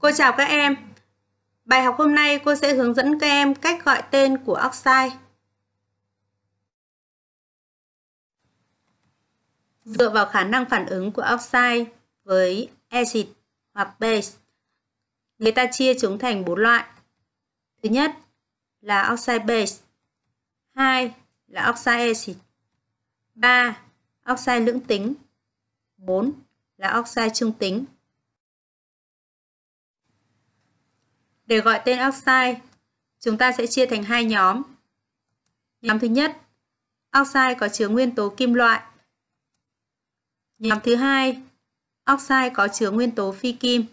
Cô chào các em. Bài học hôm nay cô sẽ hướng dẫn các em cách gọi tên của oxide. Dựa vào khả năng phản ứng của oxide với acid hoặc base, người ta chia chúng thành bốn loại. Thứ nhất là oxide base, hai là oxide acid, ba oxide lưỡng tính, bốn là oxide trung tính. Để gọi tên oxide, chúng ta sẽ chia thành hai nhóm. Nhóm thứ nhất, oxide có chứa nguyên tố kim loại. Nhóm thứ hai, oxide có chứa nguyên tố phi kim.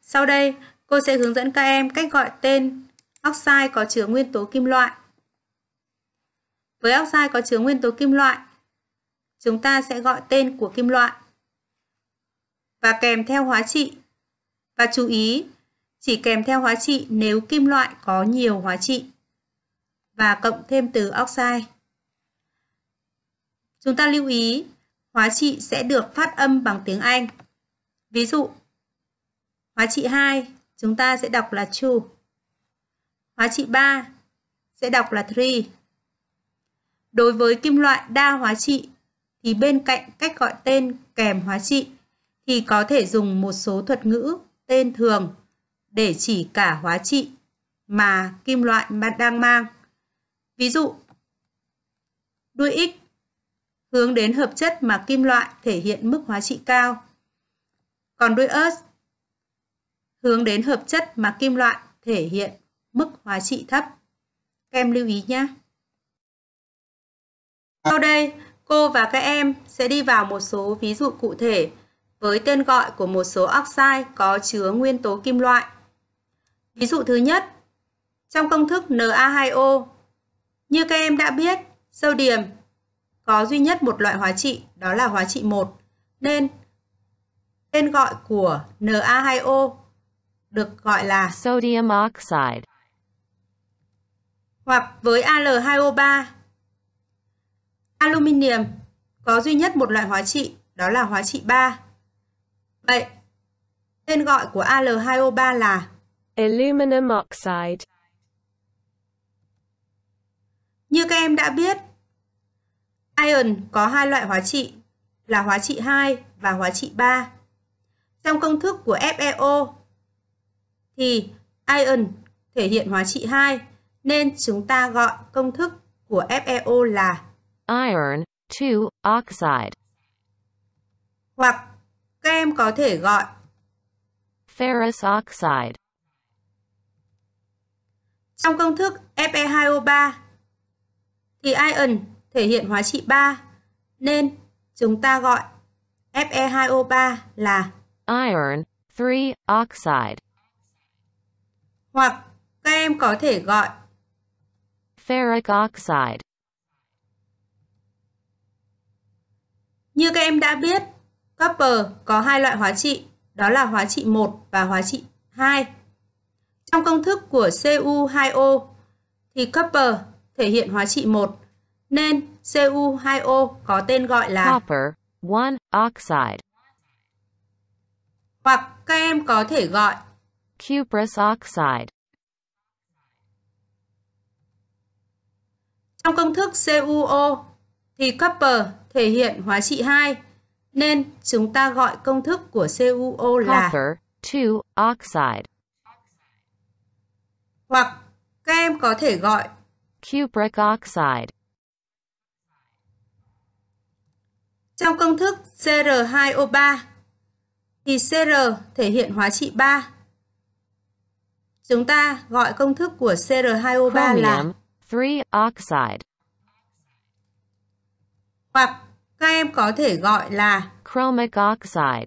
Sau đây, cô sẽ hướng dẫn các em cách gọi tên oxide có chứa nguyên tố kim loại. Với oxide có chứa nguyên tố kim loại, chúng ta sẽ gọi tên của kim loại và kèm theo hóa trị và chú ý, chỉ kèm theo hóa trị nếu kim loại có nhiều hóa trị và cộng thêm từ oxide. Chúng ta lưu ý, hóa trị sẽ được phát âm bằng tiếng Anh. Ví dụ, hóa trị 2 chúng ta sẽ đọc là chu. Hóa trị 3 sẽ đọc là three. Đối với kim loại đa hóa trị thì bên cạnh cách gọi tên kèm hóa trị thì có thể dùng một số thuật ngữ tên thường để chỉ cả hóa trị mà kim loại mà đang mang. Ví dụ, đuôi X hướng đến hợp chất mà kim loại thể hiện mức hóa trị cao. Còn đuôi S hướng đến hợp chất mà kim loại thể hiện mức hóa trị thấp. Các lưu ý nhé. Sau đây, cô và các em sẽ đi vào một số ví dụ cụ thể với tên gọi của một số oxide có chứa nguyên tố kim loại. Ví dụ thứ nhất, trong công thức Na2O, như các em đã biết, sodium có duy nhất một loại hóa trị, đó là hóa trị 1, nên tên gọi của Na2O được gọi là sodium oxide hoặc với Al2O3. Aluminium có duy nhất một loại hóa trị, đó là hóa trị 3, Vậy, tên gọi của Al2O3 là Aluminum Oxide. Như các em đã biết, ion có hai loại hóa trị là hóa trị 2 và hóa trị 3. Trong công thức của FeO thì ion thể hiện hóa trị 2 nên chúng ta gọi công thức của FeO là iron 2 oxide. Hoặc các em có thể gọi ferrous oxide. Trong công thức Fe2O3 thì iron thể hiện hóa trị 3 nên chúng ta gọi Fe2O3 là iron 3 oxide. Hoặc các em có thể gọi ferric oxide. Như các em đã biết, Copper có hai loại hóa trị, đó là hóa trị 1 và hóa trị 2. Trong công thức của Cu2O thì copper thể hiện hóa trị 1 nên Cu2O có tên gọi là copper 1 oxide. Hoặc các em có thể gọi cuprous oxide. Trong công thức CuO thì copper thể hiện hóa trị 2 nên chúng ta gọi công thức của CuO là copper 2 oxide. Hoặc các em có thể gọi cupric oxide. Trong công thức CR2O3 thì CR thể hiện hóa trị 3. Chúng ta gọi công thức của CR2O3 Chromium là 3 oxide. Hoặc các em có thể gọi là chromic oxide.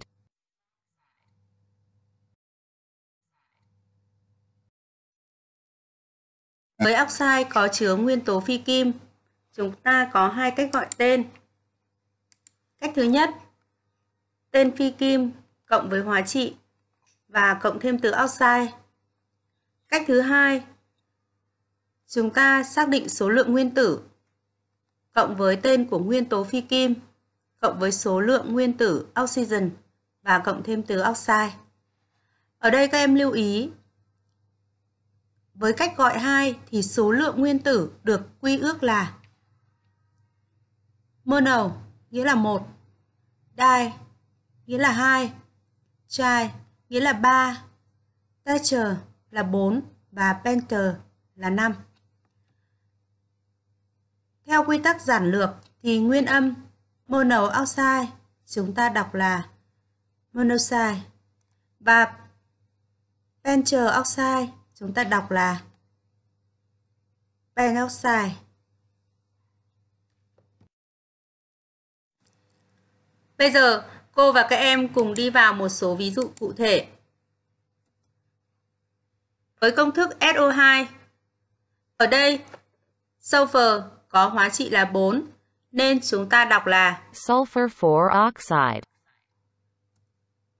Với oxide có chứa nguyên tố phi kim, chúng ta có hai cách gọi tên. Cách thứ nhất, tên phi kim cộng với hóa trị và cộng thêm từ oxide. Cách thứ hai, chúng ta xác định số lượng nguyên tử cộng với tên của nguyên tố phi kim, cộng với số lượng nguyên tử oxygen và cộng thêm từ oxide. Ở đây các em lưu ý, với cách gọi 2 thì số lượng nguyên tử được quy ước là mono nghĩa là 1, di nghĩa là 2, tri nghĩa là 3, tetra là 4 và penter là 5. Theo quy tắc giản lược thì nguyên âm monoxide chúng ta đọc là monoxide và penteroxide chúng ta đọc là pentoxide Bây giờ cô và các em cùng đi vào một số ví dụ cụ thể. Với công thức SO2, ở đây sulfur có hóa trị là 4 nên chúng ta đọc là sulfur 4 oxide.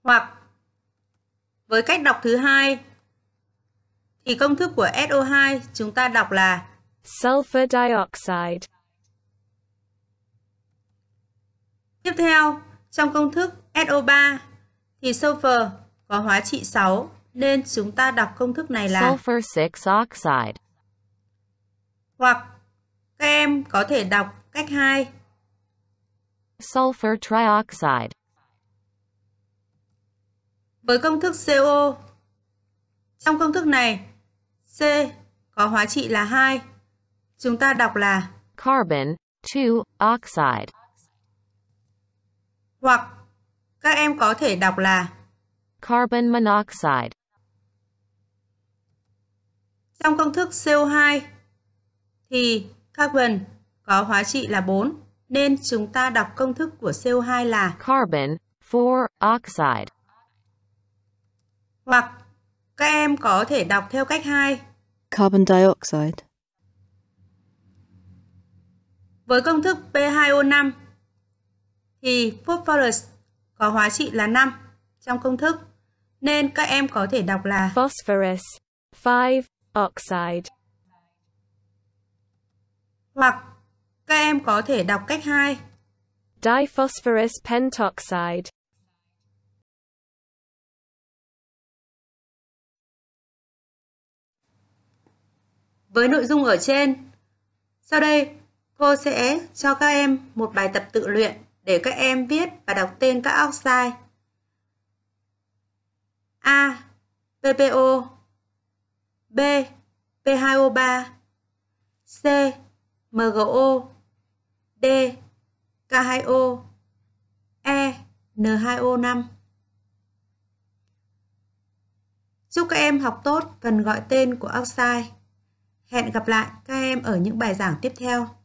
Hoặc với cách đọc thứ hai thì công thức của SO2 chúng ta đọc là sulfur dioxide. Tiếp theo, trong công thức SO3 thì sulfur có hóa trị 6 nên chúng ta đọc công thức này là sulfur 6 oxide. Hoặc em có thể đọc cách hai. Sulfur trioxide. Với công thức CO, trong công thức này, C có hóa trị là 2. Chúng ta đọc là carbon 2 oxide. Hoặc các em có thể đọc là carbon monoxide. Trong công thức CO2 thì Carbon có hóa trị là 4, nên chúng ta đọc công thức của CO2 là carbon 4 oxide. Hoặc các em có thể đọc theo cách 2. Carbon dioxide. Với công thức P2O5 thì phosphorus có hóa trị là 5 trong công thức nên các em có thể đọc là phosphorus 5 oxide. Hoặc các em có thể đọc cách 2. Diphosphorus pentoxide. Với nội dung ở trên, sau đây cô sẽ cho các em một bài tập tự luyện để các em viết và đọc tên các oxide. A. PPO B. P2O3 C. MgO, D, K2O, E, N2O5. Giúp các em học tốt cần gọi tên của oxide. Hẹn gặp lại các em ở những bài giảng tiếp theo.